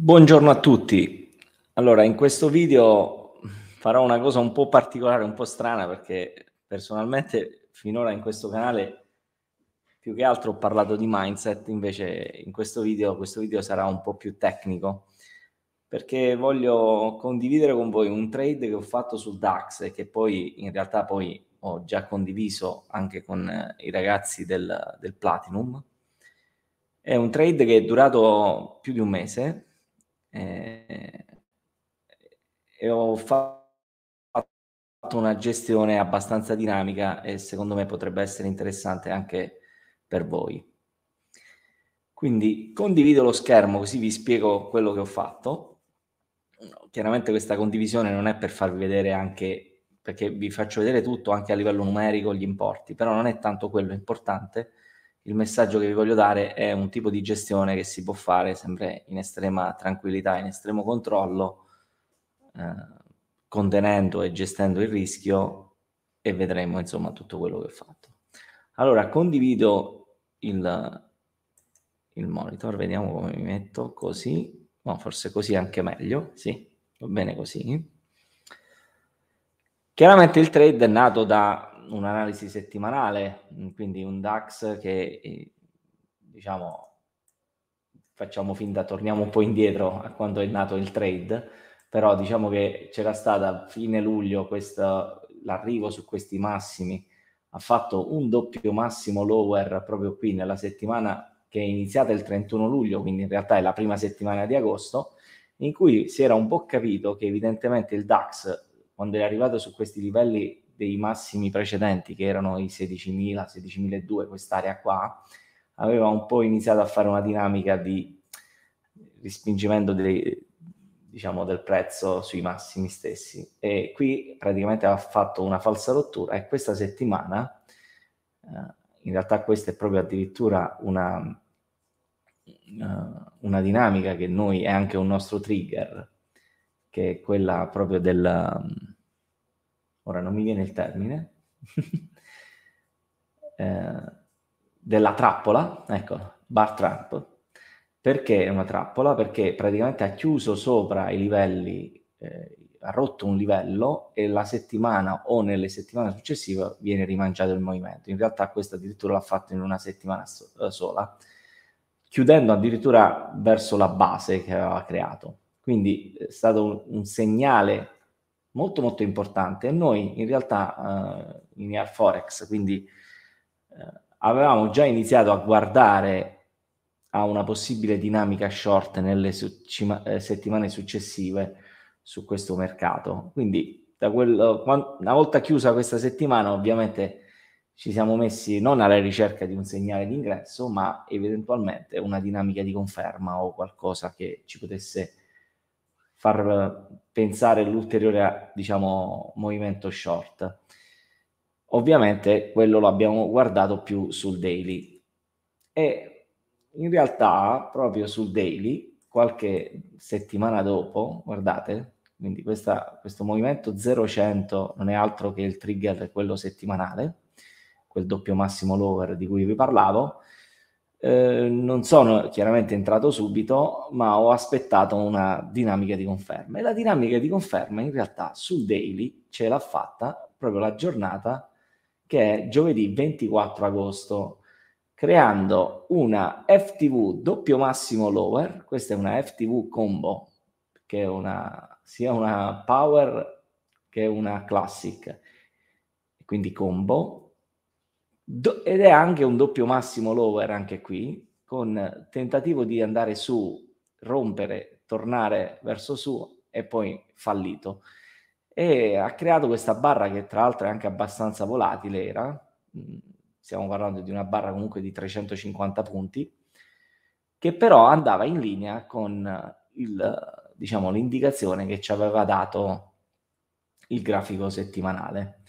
Buongiorno a tutti. Allora, in questo video farò una cosa un po' particolare, un po' strana, perché personalmente finora in questo canale più che altro ho parlato di mindset, invece in questo video, questo video sarà un po' più tecnico, perché voglio condividere con voi un trade che ho fatto sul DAX e che poi in realtà poi ho già condiviso anche con eh, i ragazzi del, del Platinum. È un trade che è durato più di un mese, eh, e ho fatto una gestione abbastanza dinamica e secondo me potrebbe essere interessante anche per voi. Quindi condivido lo schermo così vi spiego quello che ho fatto. Chiaramente questa condivisione non è per farvi vedere anche, perché vi faccio vedere tutto anche a livello numerico gli importi, però non è tanto quello importante il messaggio che vi voglio dare è un tipo di gestione che si può fare sempre in estrema tranquillità, in estremo controllo, eh, contenendo e gestendo il rischio e vedremo insomma tutto quello che ho fatto. Allora condivido il, il monitor, vediamo come mi metto, così, no, forse così anche meglio, sì, va bene così. Chiaramente il trade è nato da un'analisi settimanale, mm, quindi un DAX che eh, diciamo facciamo finta, torniamo un po' indietro a quando è nato il trade, però diciamo che c'era stata a fine luglio questa, l'arrivo su questi massimi, ha fatto un doppio massimo lower proprio qui nella settimana che è iniziata il 31 luglio, quindi in realtà è la prima settimana di agosto, in cui si era un po' capito che evidentemente il DAX, quando è arrivato su questi livelli dei massimi precedenti, che erano i 16.000, 16.002, quest'area qua, aveva un po' iniziato a fare una dinamica di rispingimento dei, diciamo, del prezzo sui massimi stessi. E qui praticamente ha fatto una falsa rottura e questa settimana, eh, in realtà questa è proprio addirittura una, una, eh, una dinamica che noi, è anche un nostro trigger, che è quella proprio del ora non mi viene il termine, eh, della trappola, ecco, bar trap. Perché è una trappola? Perché praticamente ha chiuso sopra i livelli, eh, ha rotto un livello e la settimana o nelle settimane successive viene rimangiato il movimento. In realtà questa addirittura l'ha fatto in una settimana so- eh, sola, chiudendo addirittura verso la base che aveva creato. Quindi è stato un, un segnale molto molto importante noi in realtà eh, in Forex, quindi eh, avevamo già iniziato a guardare a una possibile dinamica short nelle su- cima- eh, settimane successive su questo mercato. Quindi da quello, una volta chiusa questa settimana ovviamente ci siamo messi non alla ricerca di un segnale d'ingresso ma eventualmente una dinamica di conferma o qualcosa che ci potesse far eh, pensare l'ulteriore diciamo, movimento short. Ovviamente quello l'abbiamo guardato più sul daily e in realtà proprio sul daily qualche settimana dopo, guardate, quindi questa, questo movimento 0-100 non è altro che il trigger quello settimanale, quel doppio massimo lower di cui vi parlavo, eh, non sono chiaramente entrato subito, ma ho aspettato una dinamica di conferma. E la dinamica di conferma in realtà sul daily ce l'ha fatta proprio la giornata che è giovedì 24 agosto, creando una FTV doppio massimo lower, questa è una FTV combo, che è una, sia una power che una classic, quindi combo, Do- ed è anche un doppio massimo lower anche qui, con tentativo di andare su, rompere, tornare verso su e poi fallito. E ha creato questa barra che tra l'altro è anche abbastanza volatile, era, mm, stiamo parlando di una barra comunque di 350 punti, che però andava in linea con il, diciamo, l'indicazione che ci aveva dato il grafico settimanale.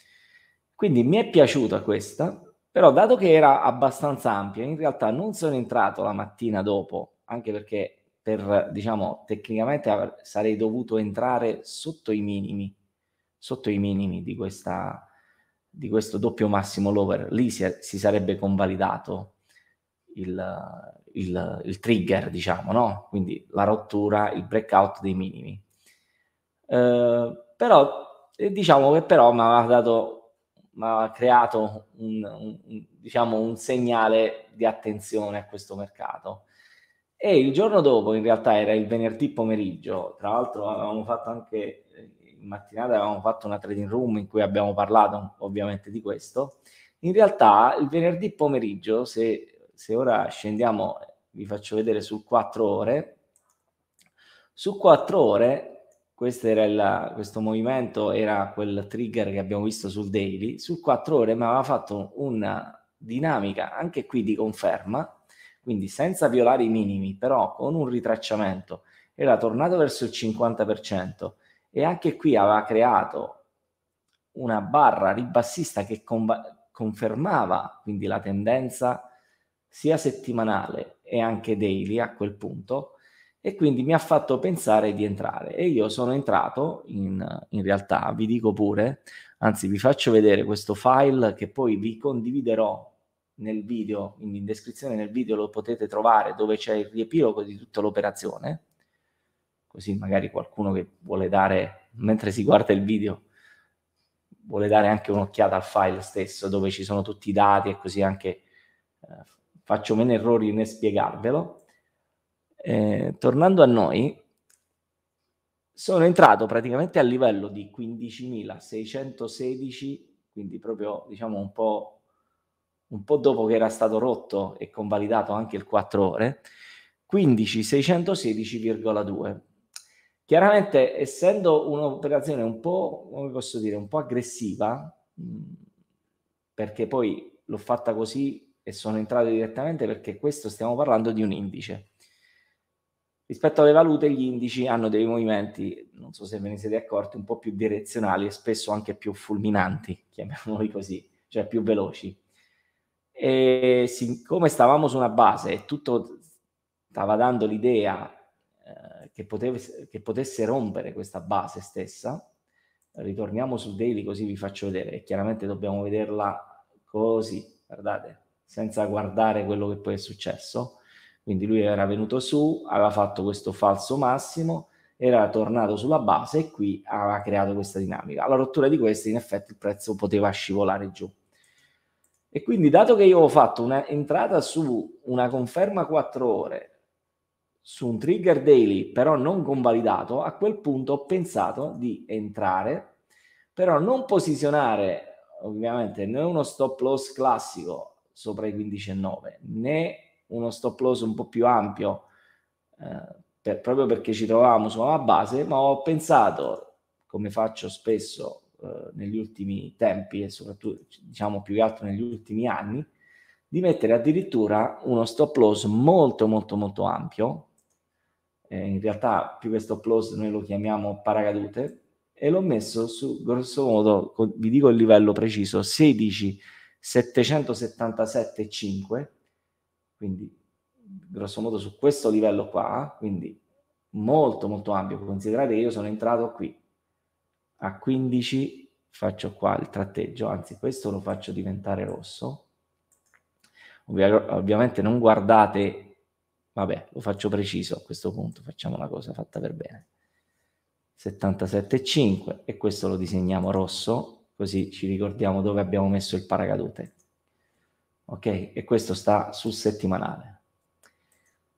Quindi mi è piaciuta questa, però dato che era abbastanza ampia, in realtà non sono entrato la mattina dopo, anche perché per, diciamo, tecnicamente sarei dovuto entrare sotto i minimi, sotto i minimi di, questa, di questo doppio massimo lower. Lì si, si sarebbe convalidato il, il, il, trigger, diciamo, no? Quindi la rottura, il breakout dei minimi. Eh, però, eh, diciamo che però mi aveva dato ma ha creato un, un, diciamo, un segnale di attenzione a questo mercato. E il giorno dopo, in realtà era il venerdì pomeriggio, tra l'altro avevamo fatto anche, eh, in mattinata avevamo fatto una trading room in cui abbiamo parlato ovviamente di questo, in realtà il venerdì pomeriggio, se, se ora scendiamo, vi faccio vedere su 4 ore, su 4 ore il, questo movimento era quel trigger che abbiamo visto sul daily, sul 4 ore ma aveva fatto una dinamica anche qui di conferma, quindi senza violare i minimi, però con un ritracciamento, era tornato verso il 50% e anche qui aveva creato una barra ribassista che comb- confermava quindi la tendenza sia settimanale e anche daily a quel punto, e quindi mi ha fatto pensare di entrare e io sono entrato in, in, realtà, vi dico pure, anzi vi faccio vedere questo file che poi vi condividerò nel video, quindi in descrizione nel video lo potete trovare dove c'è il riepilogo di tutta l'operazione, così magari qualcuno che vuole dare, mentre si guarda il video, vuole dare anche un'occhiata al file stesso dove ci sono tutti i dati e così anche eh, faccio meno errori nel spiegarvelo eh, tornando a noi, sono entrato praticamente a livello di 15.616, quindi proprio diciamo un po', un po' dopo che era stato rotto e convalidato anche il 4 ore, 15.616,2. Chiaramente, essendo un'operazione un po', come posso dire, un po' aggressiva, perché poi l'ho fatta così e sono entrato direttamente perché questo stiamo parlando di un indice. Rispetto alle valute, gli indici hanno dei movimenti, non so se ve ne siete accorti, un po' più direzionali e spesso anche più fulminanti, chiamiamoli così, cioè più veloci. E siccome stavamo su una base e tutto stava dando l'idea eh, che, potesse, che potesse rompere questa base stessa, ritorniamo su daily così vi faccio vedere. e Chiaramente dobbiamo vederla così, guardate, senza guardare quello che poi è successo. Quindi lui era venuto su, aveva fatto questo falso massimo, era tornato sulla base e qui aveva creato questa dinamica. Alla rottura di questa, in effetti, il prezzo poteva scivolare giù. E quindi, dato che io ho fatto un'entrata su una conferma 4 ore, su un trigger daily, però non convalidato, a quel punto ho pensato di entrare, però non posizionare ovviamente né uno stop loss classico sopra i 15,9 né uno stop loss un po' più ampio, eh, per, proprio perché ci trovavamo su una base, ma ho pensato, come faccio spesso eh, negli ultimi tempi e soprattutto diciamo più che altro negli ultimi anni, di mettere addirittura uno stop loss molto molto molto ampio, eh, in realtà più che stop loss noi lo chiamiamo paracadute, e l'ho messo su, grosso modo, vi dico il livello preciso, 16.777,5 quindi, grosso modo, su questo livello qua, quindi molto molto ampio, considerate che io sono entrato qui a 15, faccio qua il tratteggio, anzi questo lo faccio diventare rosso, Ovvia, ovviamente non guardate, vabbè lo faccio preciso a questo punto, facciamo una cosa fatta per bene, 77,5 e questo lo disegniamo rosso, così ci ricordiamo dove abbiamo messo il paracadute, ok? E questo sta sul settimanale.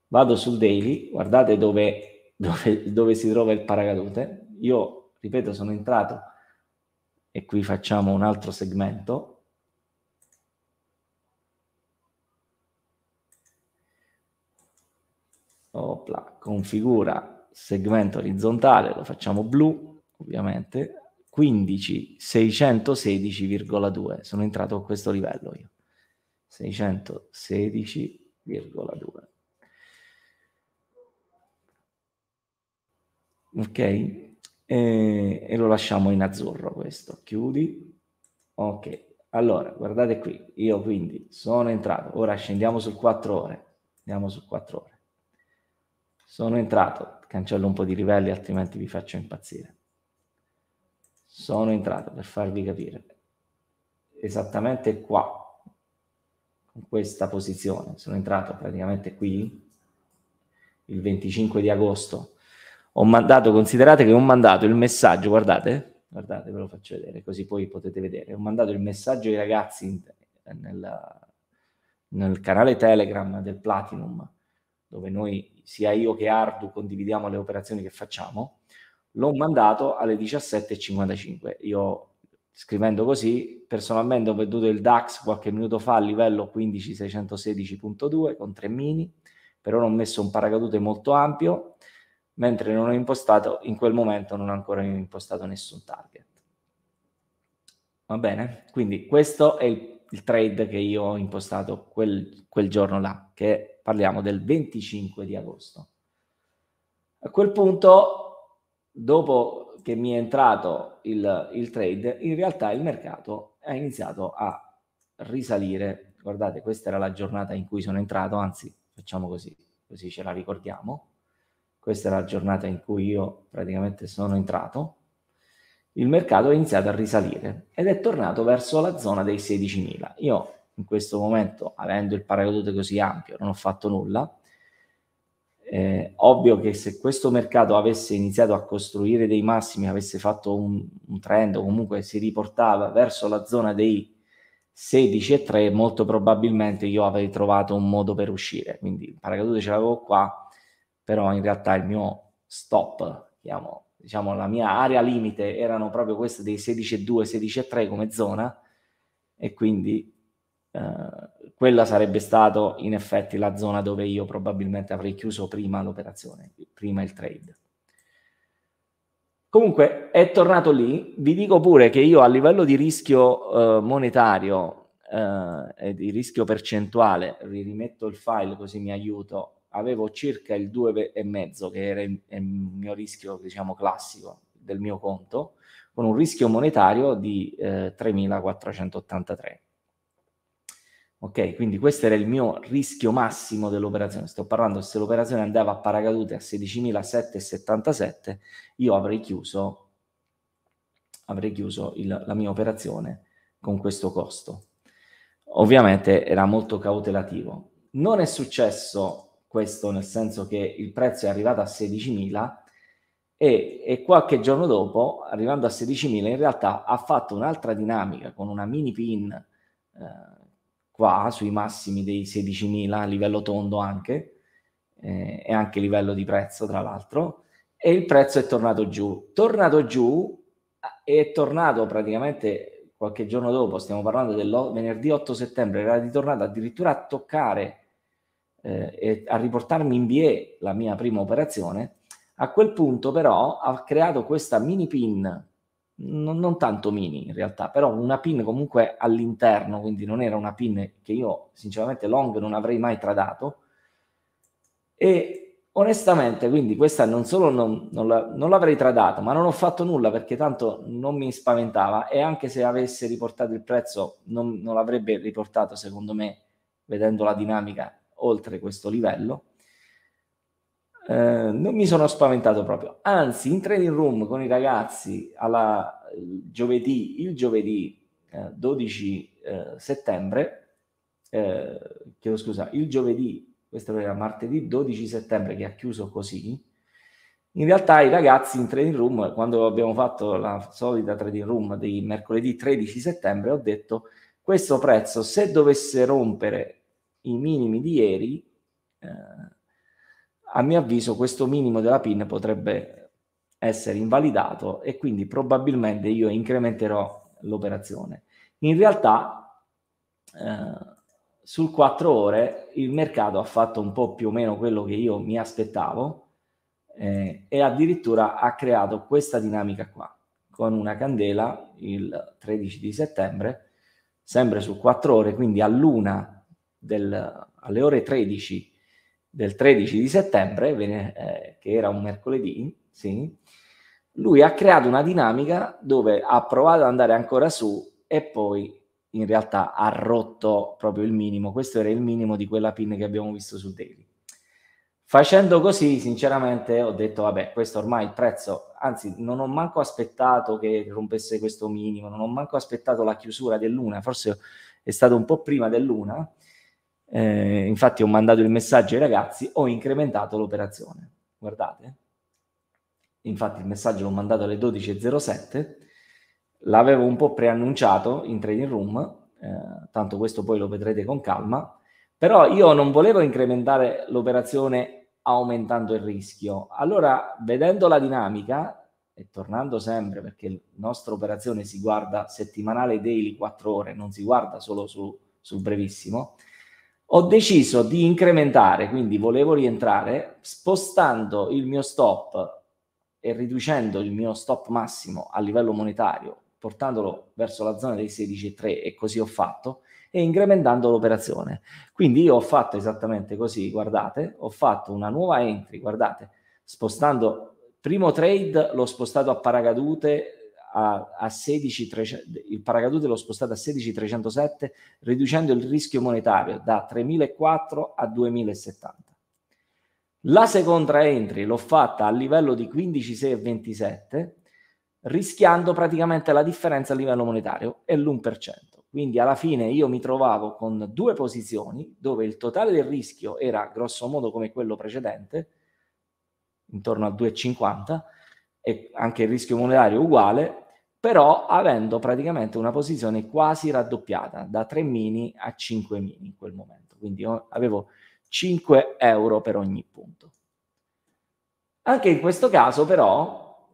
Vado sul daily, guardate dove, dove, dove si trova il paracadute. Io, ripeto, sono entrato e qui facciamo un altro segmento. Opla, configura segmento orizzontale, lo facciamo blu, ovviamente, 15616,2. Sono entrato a questo livello io. 616,2. Ok? E, e, lo lasciamo in azzurro questo. Chiudi. Ok. Allora, guardate qui. Io quindi sono entrato. Ora scendiamo sul 4 ore. Andiamo su 4 ore. Sono entrato. Cancello un po' di livelli, altrimenti vi faccio impazzire. Sono entrato per farvi capire. Esattamente qua con questa posizione. Sono entrato praticamente qui il 25 di agosto. Ho mandato, considerate che ho mandato il messaggio, guardate, guardate, ve lo faccio vedere così poi potete vedere. Ho mandato il messaggio ai ragazzi in, nel, nel canale Telegram del Platinum, dove noi, sia io che Ardu, condividiamo le operazioni che facciamo. L'ho mandato alle 17.55. Io scrivendo così, personalmente ho veduto il DAX qualche minuto fa a livello 15616.2 con tre mini, per ora ho messo un paracadute molto ampio, mentre non ho impostato, in quel momento non ho ancora impostato nessun target. Va bene? Quindi questo è il, il trade che io ho impostato quel, quel giorno là, che parliamo del 25 di agosto. A quel punto, dopo che mi è entrato il, il trade, in realtà il mercato ha iniziato a risalire. Guardate, questa era la giornata in cui sono entrato, anzi facciamo così, così ce la ricordiamo. Questa era la giornata in cui io praticamente sono entrato. Il mercato ha iniziato a risalire ed è tornato verso la zona dei 16.000. Io in questo momento, avendo il paracadute così ampio, non ho fatto nulla eh, ovvio che se questo mercato avesse iniziato a costruire dei massimi, avesse fatto un, un trend o comunque si riportava verso la zona dei 16,3, molto probabilmente io avrei trovato un modo per uscire. Quindi il paracadute ce l'avevo qua, però in realtà il mio stop, chiamo, diciamo la mia area limite, erano proprio queste dei 16,2, 16,3 come zona e quindi eh, quella sarebbe stata in effetti la zona dove io probabilmente avrei chiuso prima l'operazione, prima il trade. Comunque è tornato lì, vi dico pure che io a livello di rischio eh, monetario eh, e di rischio percentuale, vi rimetto il file così mi aiuto, avevo circa il 2,5 che era il, il mio rischio diciamo classico del mio conto, con un rischio monetario di eh, 3.483. Ok, quindi questo era il mio rischio massimo dell'operazione. Sto parlando se l'operazione andava a paracadute a 16.777, io avrei chiuso, avrei chiuso il, la mia operazione con questo costo. Ovviamente era molto cautelativo. Non è successo questo nel senso che il prezzo è arrivato a 16.000 e, e qualche giorno dopo, arrivando a 16.000, in realtà ha fatto un'altra dinamica con una mini pin. Eh, qua sui massimi dei 16.000 a livello tondo anche, eh, e anche livello di prezzo tra l'altro, e il prezzo è tornato giù. Tornato giù eh, è tornato praticamente qualche giorno dopo, stiamo parlando del venerdì 8 settembre, era ritornato addirittura a toccare eh, e a riportarmi in BE la mia prima operazione. A quel punto però ha creato questa mini pin non, non, tanto mini in realtà, però una pin comunque all'interno, quindi non era una pin che io sinceramente long non avrei mai tradato. E onestamente, quindi questa non solo non, non, la, non l'avrei tradata, ma non ho fatto nulla perché tanto non mi spaventava e anche se avesse riportato il prezzo non l'avrebbe riportato secondo me, vedendo la dinamica oltre questo livello eh, non mi sono spaventato proprio. Anzi, in training room con i ragazzi alla, il giovedì, il giovedì eh, 12 eh, settembre, eh, chiedo scusa, il giovedì, questo era martedì 12 settembre che ha chiuso così, in realtà i ragazzi in trading room, quando abbiamo fatto la solita trading room di mercoledì 13 settembre, ho detto questo prezzo se dovesse rompere i minimi di ieri, eh, a mio avviso questo minimo della PIN potrebbe essere invalidato e quindi probabilmente io incrementerò l'operazione. In realtà eh, sul 4 ore il mercato ha fatto un po' più o meno quello che io mi aspettavo eh, e addirittura ha creato questa dinamica qua con una candela il 13 di settembre sempre su 4 ore, quindi all'una del, alle ore 13 del 13 di settembre, vene, eh, che era un mercoledì, sì, lui ha creato una dinamica dove ha provato ad andare ancora su e poi in realtà ha rotto proprio il minimo. Questo era il minimo di quella pin che abbiamo visto su daily. Facendo così, sinceramente, ho detto, vabbè, questo ormai il prezzo, anzi, non ho manco aspettato che rompesse questo minimo, non ho manco aspettato la chiusura dell'una, forse è stato un po' prima dell'una, eh, infatti ho mandato il messaggio ai ragazzi, ho incrementato l'operazione. Guardate. Infatti il messaggio l'ho mandato alle 12.07, l'avevo un po' preannunciato in trading room, eh, tanto questo poi lo vedrete con calma, però io non volevo incrementare l'operazione aumentando il rischio. Allora, vedendo la dinamica, e tornando sempre perché la nostra operazione si guarda settimanale, daily, 4 ore, non si guarda solo su, sul brevissimo, ho deciso di incrementare, quindi volevo rientrare spostando il mio stop e riducendo il mio stop massimo a livello monetario, portandolo verso la zona dei 16,3 e così ho fatto e incrementando l'operazione. Quindi io ho fatto esattamente così, guardate, ho fatto una nuova entry, guardate, spostando primo trade l'ho spostato a paracadute a, a 16, 300, il paracadute l'ho spostato a 16307 riducendo il rischio monetario da 3004 a 2070. La seconda entry l'ho fatta a livello di 15627 rischiando praticamente la differenza a livello monetario è l'1%. Quindi alla fine io mi trovavo con due posizioni dove il totale del rischio era grosso modo come quello precedente, intorno a 2,50 e anche il rischio monetario uguale, però avendo praticamente una posizione quasi raddoppiata, da 3 mini a 5 mini in quel momento. Quindi avevo 5 euro per ogni punto. Anche in questo caso però,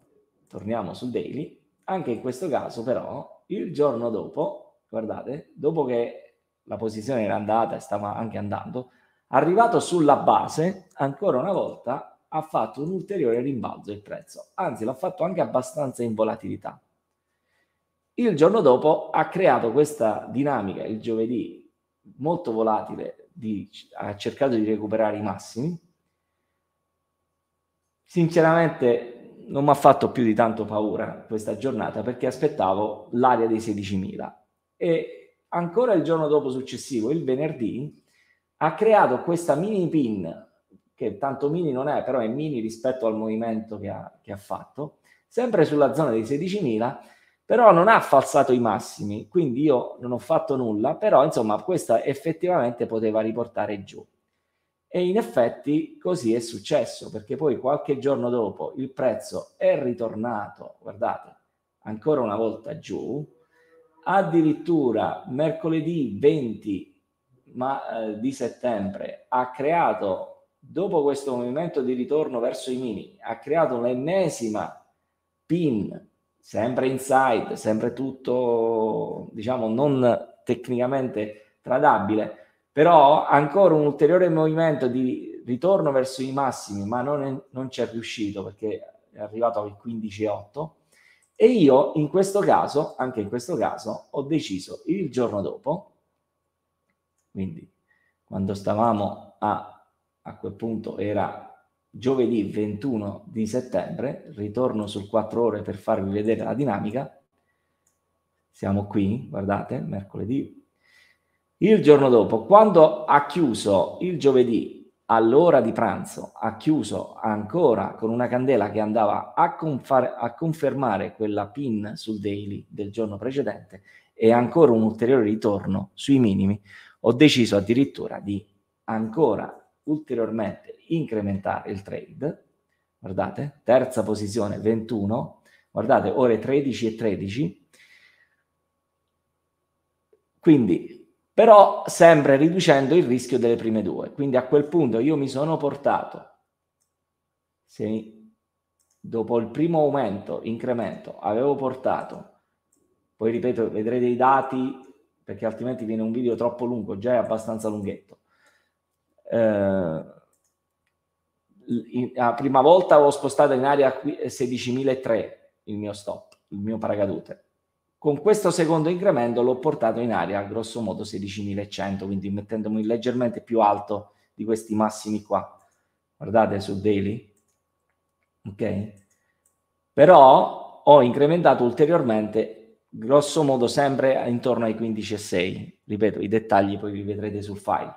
torniamo sul daily, anche in questo caso però, il giorno dopo, guardate, dopo che la posizione era andata e stava anche andando, arrivato sulla base, ancora una volta ha fatto un ulteriore rimbalzo il prezzo, anzi l'ha fatto anche abbastanza in volatilità. Il giorno dopo ha creato questa dinamica, il giovedì molto volatile, di, ha cercato di recuperare i massimi. Sinceramente non mi ha fatto più di tanto paura questa giornata perché aspettavo l'area dei 16.000 e ancora il giorno dopo successivo, il venerdì, ha creato questa mini pin che tanto mini non è, però è mini rispetto al movimento che ha, che ha fatto, sempre sulla zona dei 16.000, però non ha falsato i massimi, quindi io non ho fatto nulla, però insomma questa effettivamente poteva riportare giù. E in effetti così è successo, perché poi qualche giorno dopo il prezzo è ritornato, guardate, ancora una volta giù, addirittura mercoledì 20 ma, eh, di settembre ha creato dopo questo movimento di ritorno verso i mini, ha creato l'ennesima pin, sempre inside, sempre tutto, diciamo, non tecnicamente tradabile, però ancora un ulteriore movimento di ritorno verso i massimi, ma non, è, non c'è riuscito perché è arrivato al 15,8 e io in questo caso, anche in questo caso, ho deciso il giorno dopo, quindi quando stavamo a a quel punto era giovedì 21 di settembre, ritorno sul 4 ore per farvi vedere la dinamica. Siamo qui, guardate, mercoledì. Il giorno dopo, quando ha chiuso il giovedì all'ora di pranzo, ha chiuso ancora con una candela che andava a, confar- a confermare quella pin sul daily del giorno precedente e ancora un ulteriore ritorno sui minimi, ho deciso addirittura di ancora ulteriormente incrementare il trade. Guardate, terza posizione 21, guardate, ore 13 e 13. Quindi, però sempre riducendo il rischio delle prime due. Quindi a quel punto io mi sono portato, se dopo il primo aumento, incremento, avevo portato, poi ripeto, vedrete i dati perché altrimenti viene un video troppo lungo, già è abbastanza lunghetto eh, la prima volta avevo spostato in aria 16.003 eh, il mio stop, il mio paracadute. Con questo secondo incremento l'ho portato in aria grosso modo 16.100, quindi mettendomi leggermente più alto di questi massimi qua. Guardate su daily. Ok? Però ho incrementato ulteriormente grosso modo sempre intorno ai 15.6. Ripeto, i dettagli poi vi vedrete sul file.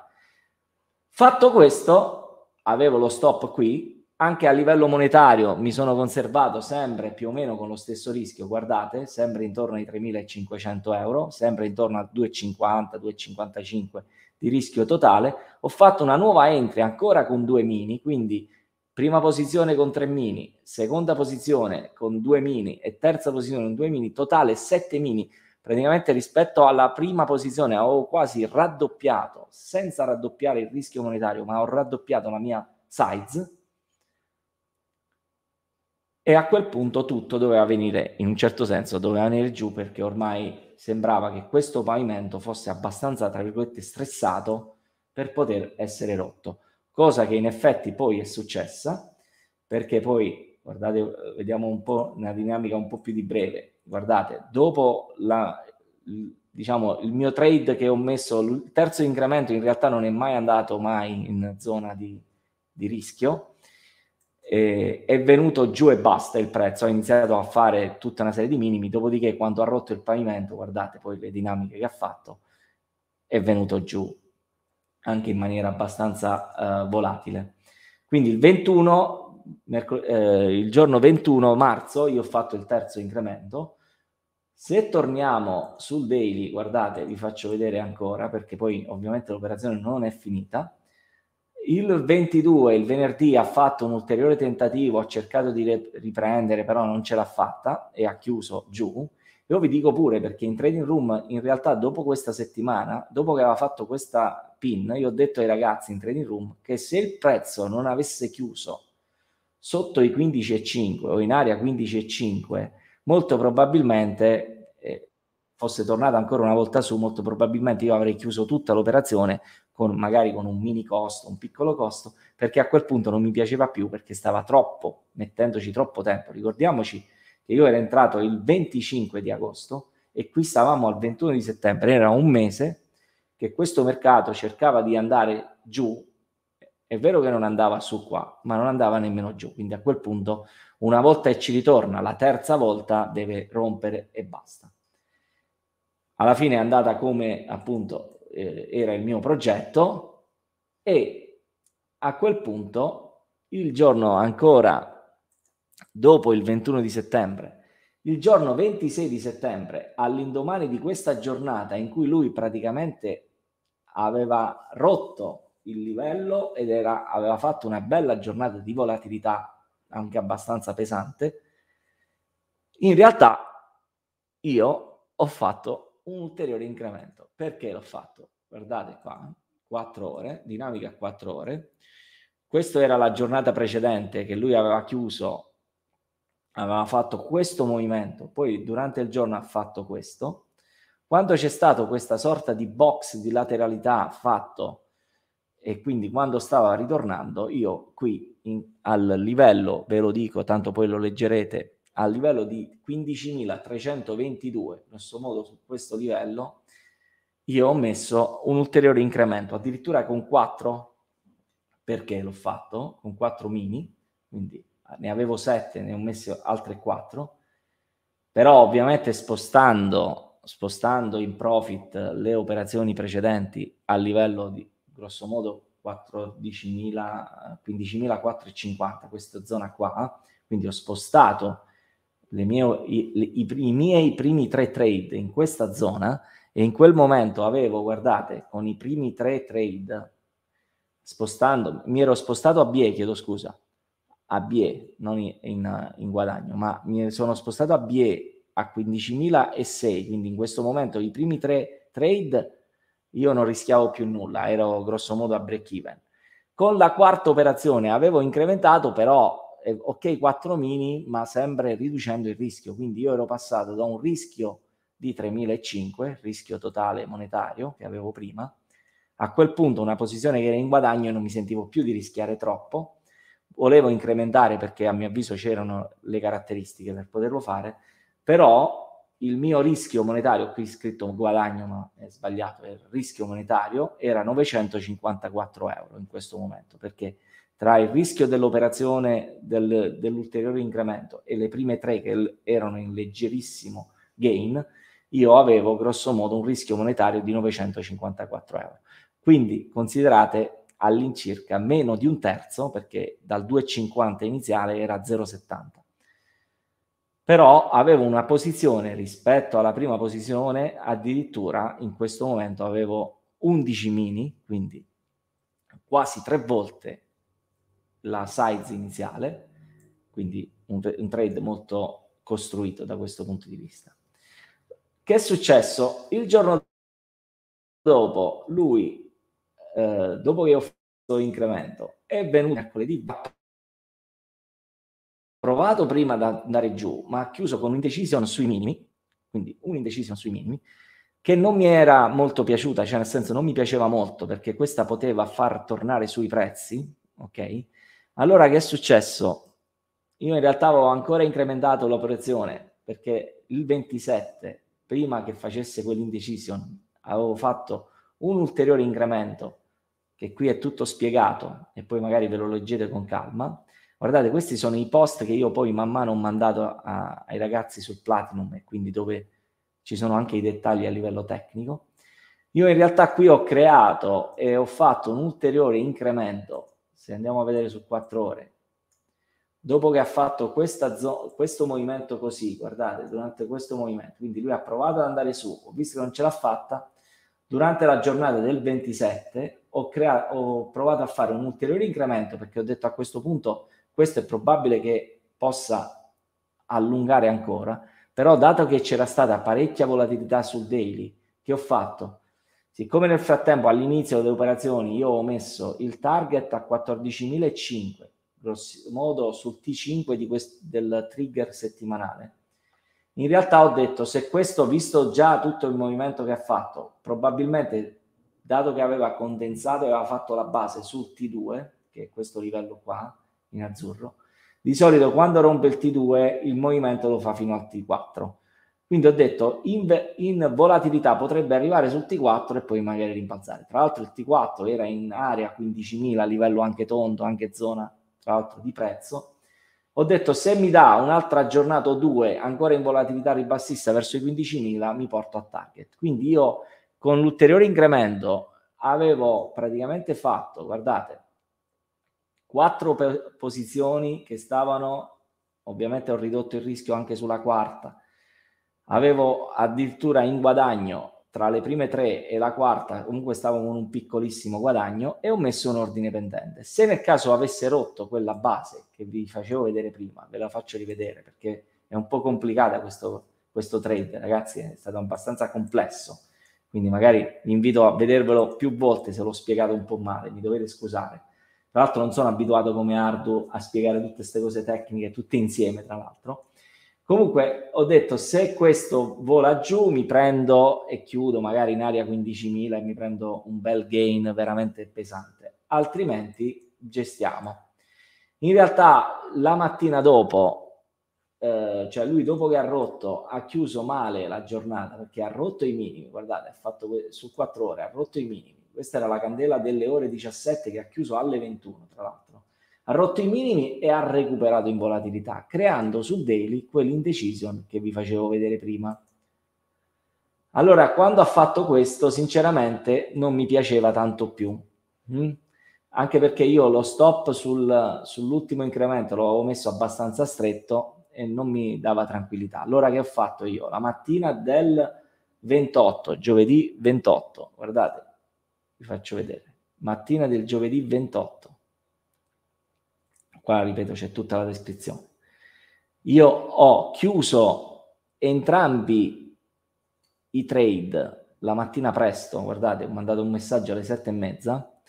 Fatto questo, avevo lo stop qui, anche a livello monetario mi sono conservato sempre più o meno con lo stesso rischio, guardate, sempre intorno ai 3.500 euro, sempre intorno a 2,50, 2,55 di rischio totale. Ho fatto una nuova entry ancora con due mini, quindi prima posizione con tre mini, seconda posizione con due mini e terza posizione con due mini, totale sette mini praticamente rispetto alla prima posizione ho quasi raddoppiato, senza raddoppiare il rischio monetario, ma ho raddoppiato la mia size e a quel punto tutto doveva venire, in un certo senso, doveva venire giù perché ormai sembrava che questo pavimento fosse abbastanza, tra virgolette, stressato per poter essere rotto, cosa che in effetti poi è successa perché poi, guardate, vediamo un po' una dinamica un po' più di breve, guardate, dopo la, diciamo, il mio trade che ho messo, il terzo incremento in realtà non è mai andato mai in zona di, di rischio, eh, è venuto giù e basta il prezzo, ha iniziato a fare tutta una serie di minimi, dopodiché quando ha rotto il pavimento, guardate poi le dinamiche che ha fatto, è venuto giù anche in maniera abbastanza eh, volatile. Quindi il 21, mercol- eh, il giorno 21 marzo io ho fatto il terzo incremento, se torniamo sul daily, guardate, vi faccio vedere ancora perché poi ovviamente l'operazione non è finita. Il 22, il venerdì, ha fatto un ulteriore tentativo, ha cercato di riprendere, però non ce l'ha fatta e ha chiuso giù. Io vi dico pure perché in trading room, in realtà, dopo questa settimana, dopo che aveva fatto questa pin, io ho detto ai ragazzi in trading room che se il prezzo non avesse chiuso sotto i 15,5 o in area 15,5, molto probabilmente eh, fosse tornato ancora una volta su, molto probabilmente io avrei chiuso tutta l'operazione con, magari con un mini costo, un piccolo costo, perché a quel punto non mi piaceva più perché stava troppo, mettendoci troppo tempo. Ricordiamoci che io ero entrato il 25 di agosto e qui stavamo al 21 di settembre, era un mese che questo mercato cercava di andare giù è vero che non andava su qua, ma non andava nemmeno giù. Quindi a quel punto, una volta e ci ritorna, la terza volta deve rompere e basta. Alla fine è andata come appunto eh, era il mio progetto e a quel punto, il giorno ancora dopo il 21 di settembre, il giorno 26 di settembre, all'indomani di questa giornata in cui lui praticamente aveva rotto il livello ed era, aveva fatto una bella giornata di volatilità anche abbastanza pesante, in realtà io ho fatto un ulteriore incremento. Perché l'ho fatto? Guardate qua, 4 ore, dinamica a 4 ore. Questa era la giornata precedente che lui aveva chiuso, aveva fatto questo movimento, poi durante il giorno ha fatto questo. Quando c'è stato questa sorta di box di lateralità fatto e quindi quando stava ritornando io qui in, al livello, ve lo dico, tanto poi lo leggerete, al livello di 15.322, in questo modo su questo livello, io ho messo un ulteriore incremento, addirittura con 4, perché l'ho fatto, con 4 mini, quindi ne avevo 7, ne ho messi altre 4, però ovviamente spostando, spostando in profit le operazioni precedenti a livello di grosso modo 14.000, 15.450, questa zona qua, quindi ho spostato mie, i, i, i miei primi tre trade in questa zona e in quel momento avevo, guardate, con i primi tre trade, spostando, mi ero spostato a BE, chiedo scusa, a BE, non in, in, in, guadagno, ma mi sono spostato a BE a 15.006, quindi in questo momento i primi tre trade io non rischiavo più nulla, ero grosso modo a break even. Con la quarta operazione avevo incrementato però, eh, ok, 4 mini, ma sempre riducendo il rischio. Quindi io ero passato da un rischio di 3.005, rischio totale monetario che avevo prima, a quel punto una posizione che era in guadagno non mi sentivo più di rischiare troppo, volevo incrementare perché a mio avviso c'erano le caratteristiche per poterlo fare, però il mio rischio monetario, qui scritto guadagno ma è sbagliato, il rischio monetario era 954 euro in questo momento, perché tra il rischio dell'operazione del, dell'ulteriore incremento e le prime tre che erano in leggerissimo gain, io avevo grosso modo un rischio monetario di 954 euro. Quindi considerate all'incirca meno di un terzo, perché dal 2,50 iniziale era 0,70 però avevo una posizione rispetto alla prima posizione, addirittura in questo momento avevo 11 mini, quindi quasi tre volte la size iniziale, quindi un, un trade molto costruito da questo punto di vista. Che è successo? Il giorno dopo, lui, eh, dopo che ho fatto l'incremento, è venuto mercoledì provato prima ad andare giù, ma ha chiuso con un'indecision sui minimi, quindi un'indecision sui minimi, che non mi era molto piaciuta, cioè nel senso non mi piaceva molto perché questa poteva far tornare sui prezzi, ok? Allora che è successo? Io in realtà avevo ancora incrementato l'operazione perché il 27, prima che facesse quell'indecision, avevo fatto un ulteriore incremento, che qui è tutto spiegato e poi magari ve lo leggete con calma, Guardate, questi sono i post che io poi man mano ho mandato a, ai ragazzi sul Platinum e quindi dove ci sono anche i dettagli a livello tecnico. Io in realtà qui ho creato e ho fatto un ulteriore incremento, se andiamo a vedere su 4 ore, dopo che ha fatto zo- questo movimento così, guardate, durante questo movimento, quindi lui ha provato ad andare su, ho visto che non ce l'ha fatta, durante la giornata del 27 ho, crea- ho provato a fare un ulteriore incremento perché ho detto a questo punto questo è probabile che possa allungare ancora, però dato che c'era stata parecchia volatilità sul daily, che ho fatto? Siccome nel frattempo all'inizio delle operazioni io ho messo il target a 14.005, grosso modo sul T5 quest- del trigger settimanale, in realtà ho detto se questo, visto già tutto il movimento che ha fatto, probabilmente dato che aveva condensato e aveva fatto la base sul T2, che è questo livello qua, in azzurro. Di solito quando rompe il T2 il movimento lo fa fino al T4. Quindi ho detto in, in, volatilità potrebbe arrivare sul T4 e poi magari rimbalzare. Tra l'altro il T4 era in area 15.000 a livello anche tondo, anche zona tra l'altro di prezzo. Ho detto se mi dà un'altra giornata o due ancora in volatilità ribassista verso i 15.000 mi porto a target. Quindi io con l'ulteriore incremento avevo praticamente fatto, guardate, quattro pe- posizioni che stavano, ovviamente ho ridotto il rischio anche sulla quarta, avevo addirittura in guadagno tra le prime tre e la quarta, comunque stavo con un piccolissimo guadagno e ho messo un ordine pendente. Se nel caso avesse rotto quella base che vi facevo vedere prima, ve la faccio rivedere perché è un po' complicata questo, questo trade, ragazzi, è stato abbastanza complesso. Quindi magari vi invito a vedervelo più volte se l'ho spiegato un po' male, mi dovete scusare. Tra l'altro non sono abituato come Ardu a spiegare tutte queste cose tecniche, tutte insieme, tra l'altro. Comunque ho detto, se questo vola giù, mi prendo e chiudo magari in area 15.000 e mi prendo un bel gain veramente pesante, altrimenti gestiamo. In realtà la mattina dopo, eh, cioè lui dopo che ha rotto, ha chiuso male la giornata perché ha rotto i minimi, guardate, ha fatto su 4 ore, ha rotto i minimi questa era la candela delle ore 17 che ha chiuso alle 21 tra l'altro, ha rotto i minimi e ha recuperato in volatilità, creando su daily quell'indecision che vi facevo vedere prima. Allora, quando ha fatto questo, sinceramente non mi piaceva tanto più. Mm? Anche perché io lo stop sul, sull'ultimo incremento l'avevo messo abbastanza stretto e non mi dava tranquillità. Allora che ho fatto io? La mattina del 28, giovedì 28, guardate, vi faccio vedere. Mattina del giovedì 28. Qua, ripeto, c'è tutta la descrizione. Io ho chiuso entrambi i trade la mattina presto, guardate, ho mandato un messaggio alle sette e mezza,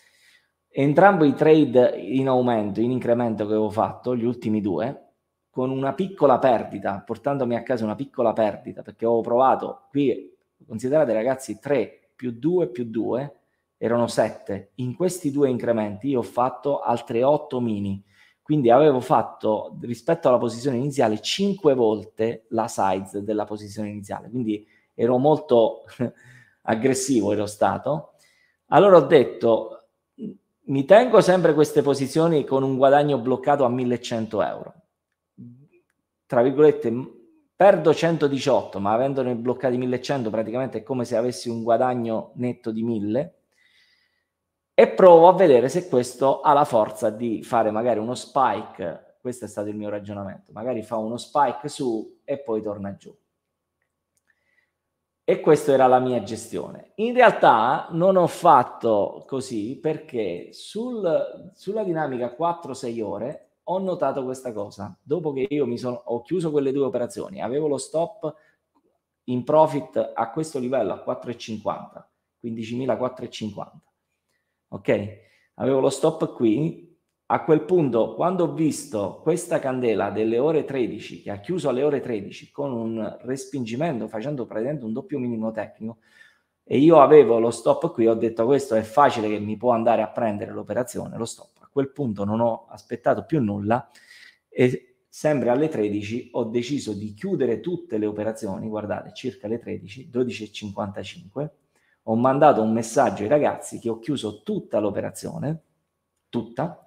entrambi i trade in aumento, in incremento che avevo fatto, gli ultimi due, con una piccola perdita, portandomi a casa una piccola perdita, perché avevo provato qui, considerate ragazzi, 3 più 2 più 2 erano 7. In questi due incrementi io ho fatto altre 8 mini, quindi avevo fatto rispetto alla posizione iniziale 5 volte la size della posizione iniziale, quindi ero molto aggressivo, ero stato. Allora ho detto, mi tengo sempre queste posizioni con un guadagno bloccato a 1100 euro. Tra virgolette, perdo 118, ma avendone bloccati 1100 praticamente è come se avessi un guadagno netto di 1000 e provo a vedere se questo ha la forza di fare magari uno spike, questo è stato il mio ragionamento, magari fa uno spike su e poi torna giù. E questa era la mia gestione. In realtà non ho fatto così perché sul, sulla dinamica 4-6 ore ho notato questa cosa. Dopo che io mi sono, ho chiuso quelle due operazioni, avevo lo stop in profit a questo livello, a 4,50, 15.450 ok? Avevo lo stop qui, a quel punto, quando ho visto questa candela delle ore 13, che ha chiuso alle ore 13 con un respingimento, facendo praticamente un doppio minimo tecnico, e io avevo lo stop qui, ho detto questo è facile che mi può andare a prendere l'operazione, lo stop. A quel punto non ho aspettato più nulla e sempre alle 13 ho deciso di chiudere tutte le operazioni, guardate, circa le 13, 12.55, ho mandato un messaggio ai ragazzi che ho chiuso tutta l'operazione, tutta,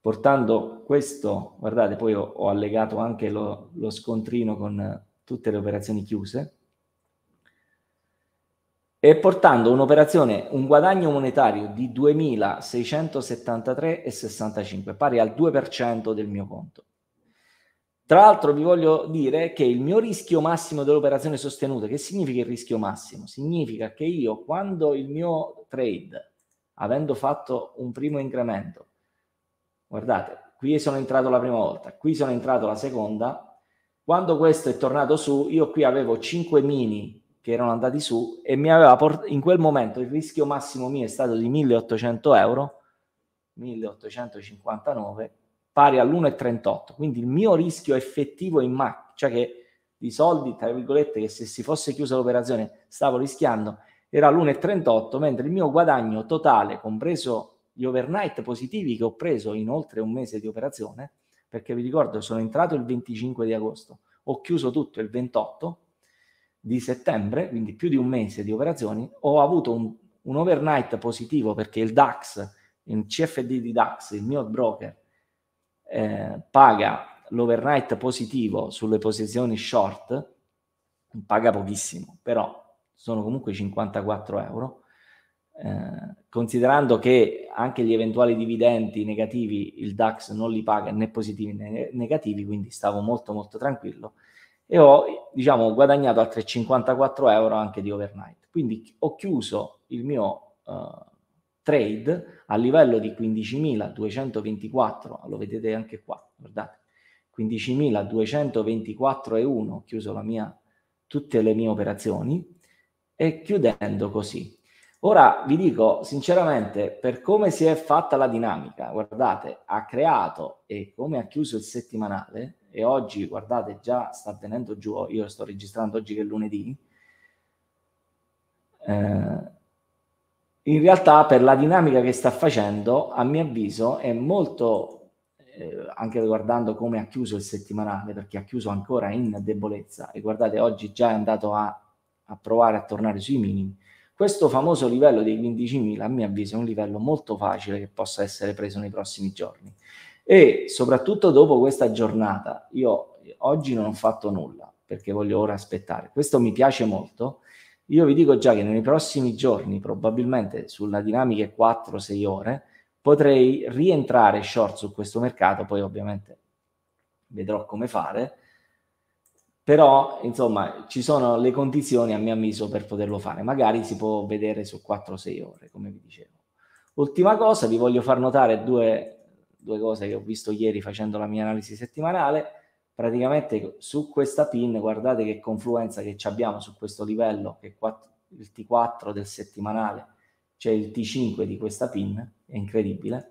portando questo, guardate, poi ho, ho allegato anche lo, lo scontrino con tutte le operazioni chiuse, e portando un'operazione, un guadagno monetario di 2.673,65, pari al 2% del mio conto. Tra l'altro vi voglio dire che il mio rischio massimo dell'operazione sostenuta, che significa il rischio massimo? Significa che io quando il mio trade, avendo fatto un primo incremento, guardate, qui sono entrato la prima volta, qui sono entrato la seconda, quando questo è tornato su, io qui avevo 5 mini che erano andati su e mi aveva port- in quel momento il rischio massimo mio è stato di 1800 euro, 1859 pari all'1,38. Quindi il mio rischio effettivo in macchina, cioè che i soldi, tra virgolette, che se si fosse chiusa l'operazione stavo rischiando, era l'1,38, mentre il mio guadagno totale, compreso gli overnight positivi che ho preso in oltre un mese di operazione, perché vi ricordo sono entrato il 25 di agosto, ho chiuso tutto il 28 di settembre, quindi più di un mese di operazioni, ho avuto un, un overnight positivo perché il DAX, il CFD di DAX, il mio broker, eh, paga l'overnight positivo sulle posizioni short, paga pochissimo, però sono comunque 54 euro. Eh, considerando che anche gli eventuali dividendi negativi il DAX non li paga né positivi né negativi, quindi stavo molto molto tranquillo e ho diciamo guadagnato altri 54 euro anche di overnight. Quindi ho chiuso il mio eh, trade a livello di 15.224, lo vedete anche qua, guardate, 15.224 e 15.224,1, chiuso la mia, tutte le mie operazioni, e chiudendo così. Ora vi dico sinceramente, per come si è fatta la dinamica, guardate, ha creato e come ha chiuso il settimanale, e oggi, guardate, già sta tenendo giù, io sto registrando oggi che è lunedì, eh, in realtà per la dinamica che sta facendo, a mio avviso, è molto, eh, anche guardando come ha chiuso il settimanale, perché ha chiuso ancora in debolezza, e guardate, oggi già è andato a, a provare a tornare sui minimi, questo famoso livello dei 15.000, a mio avviso, è un livello molto facile che possa essere preso nei prossimi giorni. E soprattutto dopo questa giornata, io oggi non ho fatto nulla, perché voglio ora aspettare. Questo mi piace molto, io vi dico già che nei prossimi giorni, probabilmente sulla dinamica 4-6 ore, potrei rientrare short su questo mercato, poi ovviamente vedrò come fare, però insomma ci sono le condizioni a mio avviso per poterlo fare, magari si può vedere su 4-6 ore, come vi dicevo. Ultima cosa, vi voglio far notare due, due cose che ho visto ieri facendo la mia analisi settimanale praticamente su questa pin guardate che confluenza che abbiamo su questo livello che è 4, il T4 del settimanale c'è il T5 di questa pin è incredibile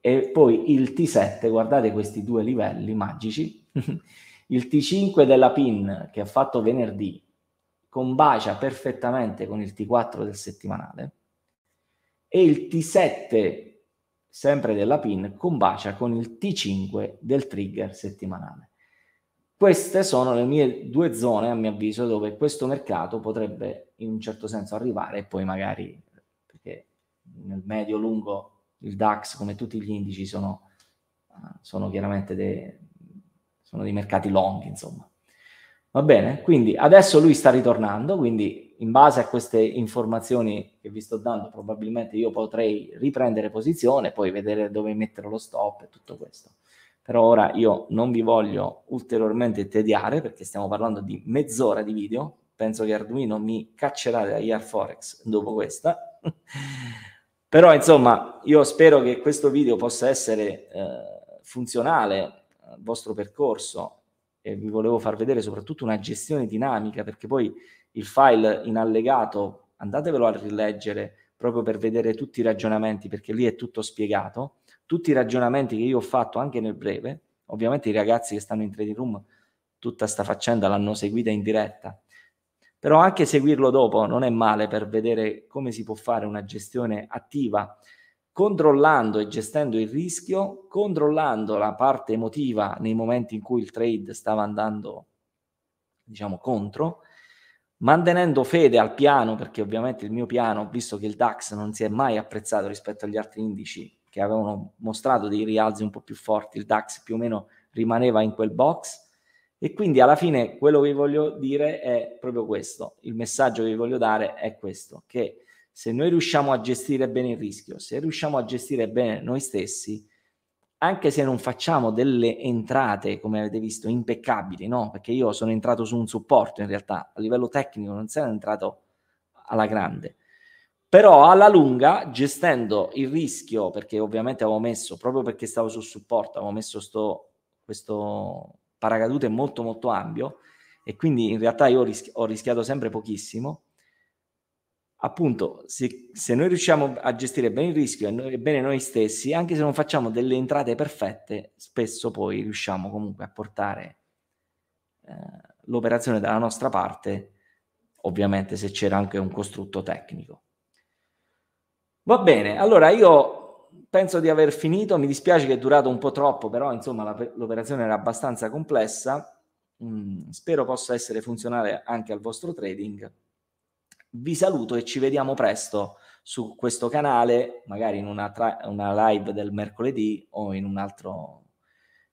e poi il T7 guardate questi due livelli magici il T5 della pin che ha fatto venerdì combacia perfettamente con il T4 del settimanale e il T7 sempre della PIN, combacia con il T5 del trigger settimanale. Queste sono le mie due zone, a mio avviso, dove questo mercato potrebbe in un certo senso arrivare e poi magari, perché nel medio-lungo il DAX, come tutti gli indici, sono, ah, sono chiaramente dei, sono dei mercati long, insomma. Va bene? Quindi adesso lui sta ritornando, quindi in base a queste informazioni che vi sto dando, probabilmente io potrei riprendere posizione, poi vedere dove mettere lo stop e tutto questo. Però ora io non vi voglio ulteriormente tediare perché stiamo parlando di mezz'ora di video. Penso che Arduino mi caccerà da IR Forex dopo questa. Però insomma, io spero che questo video possa essere eh, funzionale al vostro percorso e vi volevo far vedere soprattutto una gestione dinamica perché poi il file in allegato, andatevelo a rileggere proprio per vedere tutti i ragionamenti, perché lì è tutto spiegato, tutti i ragionamenti che io ho fatto anche nel breve, ovviamente i ragazzi che stanno in trading room tutta sta faccenda l'hanno seguita in diretta, però anche seguirlo dopo non è male per vedere come si può fare una gestione attiva, controllando e gestendo il rischio, controllando la parte emotiva nei momenti in cui il trade stava andando, diciamo, contro, mantenendo fede al piano, perché ovviamente il mio piano, visto che il DAX non si è mai apprezzato rispetto agli altri indici che avevano mostrato dei rialzi un po' più forti, il DAX più o meno rimaneva in quel box. E quindi alla fine quello che vi voglio dire è proprio questo, il messaggio che vi voglio dare è questo, che se noi riusciamo a gestire bene il rischio, se riusciamo a gestire bene noi stessi, anche se non facciamo delle entrate, come avete visto, impeccabili, no? Perché io sono entrato su un supporto in realtà, a livello tecnico non sono entrato alla grande. Però alla lunga, gestendo il rischio, perché ovviamente avevo messo, proprio perché stavo sul supporto, avevo messo sto, questo paracadute molto molto ampio e quindi in realtà io ho, ho rischiato sempre pochissimo, appunto, se, se, noi riusciamo a gestire bene il rischio e, noi, bene noi stessi, anche se non facciamo delle entrate perfette, spesso poi riusciamo comunque a portare eh, l'operazione dalla nostra parte, ovviamente se c'era anche un costrutto tecnico. Va bene, allora io penso di aver finito, mi dispiace che è durato un po' troppo, però insomma la, l'operazione era abbastanza complessa, mm, spero possa essere funzionale anche al vostro trading vi saluto e ci vediamo presto su questo canale, magari in una, tra- una live del mercoledì o in, un altro,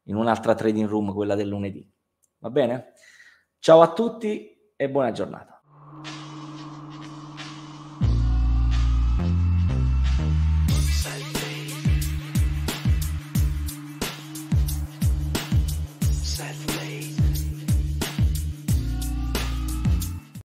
in un'altra trading room, quella del lunedì. Va bene? Ciao a tutti e buona giornata.